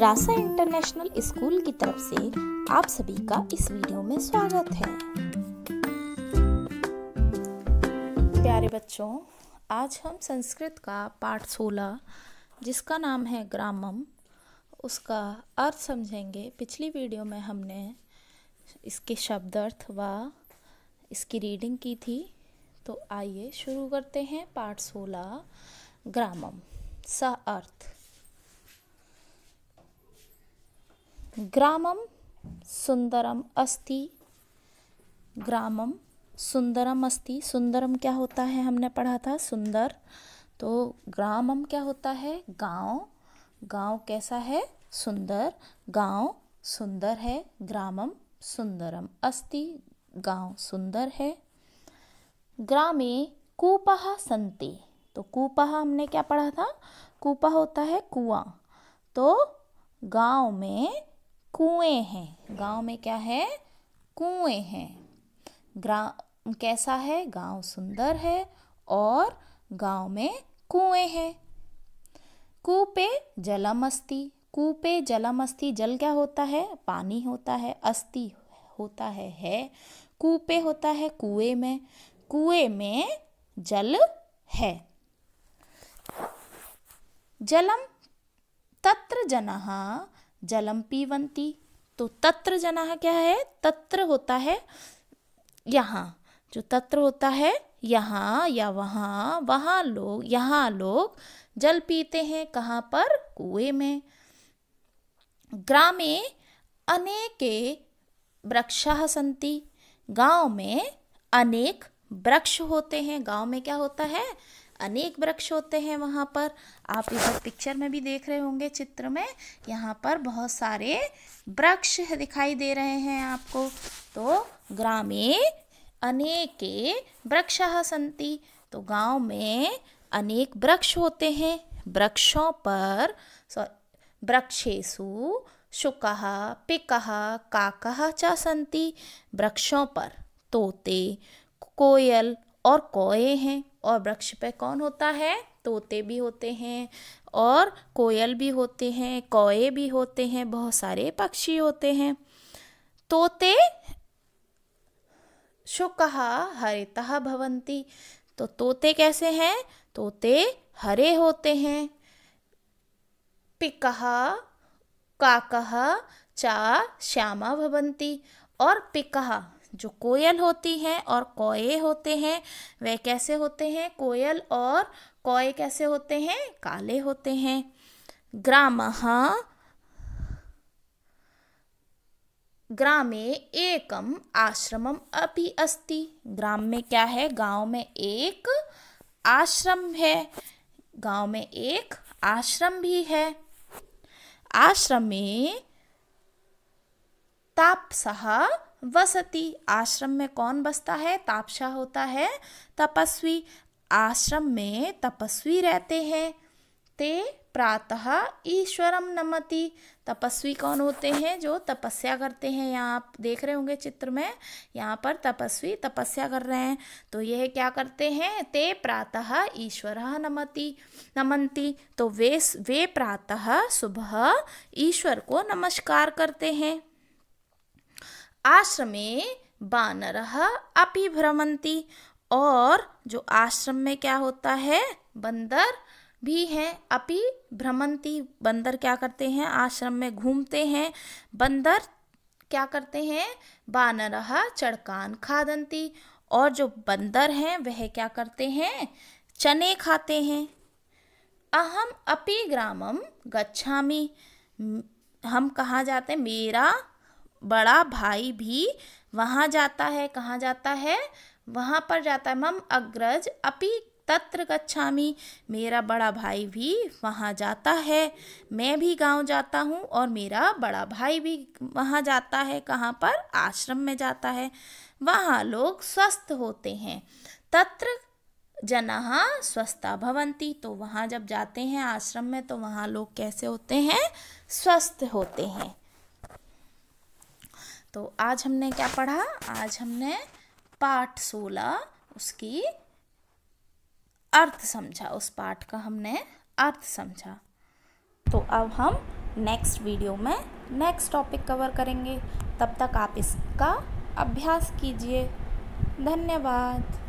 रासा international school की तरफ से आप सभी का इस वीडियो में स्वागत है प्यारे बच्चों आज हम संस्कृत का पाठ सोलह जिसका नाम है ग्रामम उसका अर्थ समझेंगे पिछली वीडियो में हमने इसके शब्द अर्थ व इसकी रीडिंग की थी तो आइए शुरू करते हैं पाठ सोलह ग्रामम स अर्थ ग्रामम सुंदरम अस्ति ग्रामम सुंदरम अस्ति सुंदरम क्या होता है हमने पढ़ा था सुंदर तो ग्रामम क्या होता है गांव गांव कैसा है सुंदर गांव सुंदर है ग्रामम सुंदरम अस्ति गांव सुंदर है ग्रामे कूपः संति तो कूपः हमने क्या पढ़ा था कूपा होता है कुआं तो गांव में कुएं हैं गांव में क्या है कुएं हैं ग्राम कैसा है गांव सुंदर है और गांव में कुएं हैं कूपे जलमस्ती कूपे जलमस्ती जल क्या होता है पानी होता है अस्थि होता है है कूपे होता है कुएं में कुएं में जल है जलम तत्र जनहा जलम पीवंती तो तत्र जना क्या है तत्र होता है यहाँ जो तत्र होता है यहाँ या वहाँ वहाँ लोग यहाँ लोग जल पीते हैं कहाँ पर कुएं में ग्रामे अनेके वृक्ष सन्ति गांव में अनेक वृक्ष होते हैं गांव में क्या होता है अनेक वृक्ष होते हैं वहाँ पर आप इधर पिक्चर में भी देख रहे होंगे चित्र में यहाँ पर बहुत सारे वृक्ष दिखाई दे रहे हैं आपको तो ग्रामे अनेके वृक्ष संति तो गांव में अनेक वृक्ष होते हैं वृक्षों पर वृक्षेशु शुक पिक काक च संति वृक्षों पर तोते कोयल और कोए हैं और वृक्ष पे कौन होता है तोते भी होते हैं और कोयल भी होते हैं कौए भी होते हैं बहुत सारे पक्षी होते हैं तोते शुक हरितः भवंती तो तोते कैसे हैं तोते हरे होते हैं पिकह काकह चा श्यामा भवंती और पिकहा जो कोयल होती हैं और कोए होते हैं वह कैसे होते हैं कोयल और कोए कैसे होते हैं काले होते हैं ग्राम ग्रामे एकम आश्रमम अपि अस्ति ग्राम में क्या है गांव में एक आश्रम है गांव में एक आश्रम भी है आश्रम में तापसहा वसती आश्रम में कौन बसता है तापशा होता है तपस्वी आश्रम में तपस्वी रहते हैं ते प्रातः ईश्वरम नमति तपस्वी कौन होते हैं जो तपस्या करते हैं यहाँ आप देख रहे होंगे चित्र में यहाँ पर तपस्वी तपस्या कर रहे हैं तो यह क्या करते हैं ते प्रातः ईश्वर नमति नमन्ति तो वे वे प्रातः सुबह ईश्वर को नमस्कार करते हैं आश्रमे बानर अपि भ्रमंती और जो आश्रम में क्या होता है बंदर भी हैं अपि भ्रमंती बंदर क्या करते हैं आश्रम में घूमते हैं बंदर क्या करते हैं बानर चड़कान खादंती और जो बंदर हैं वह क्या करते हैं चने खाते हैं अहम अपि ग्रामम गच्छामी हम कहाँ जाते हैं मेरा बड़ा भाई भी वहाँ जाता है कहाँ जाता है वहाँ पर जाता है मम अग्रज अपि तत्र गच्छामी मेरा बड़ा भाई भी वहाँ जाता है मैं भी गांव जाता हूँ और मेरा बड़ा भाई भी वहाँ जाता है कहाँ पर आश्रम में जाता है वहाँ लोग स्वस्थ होते हैं तत्र जना स्वस्था भवंती तो वहाँ जब जाते हैं आश्रम में तो वहाँ लोग कैसे होते हैं स्वस्थ होते हैं तो आज हमने क्या पढ़ा आज हमने पाठ सोलह उसकी अर्थ समझा उस पाठ का हमने अर्थ समझा तो अब हम नेक्स्ट वीडियो में नेक्स्ट टॉपिक कवर करेंगे तब तक आप इसका अभ्यास कीजिए धन्यवाद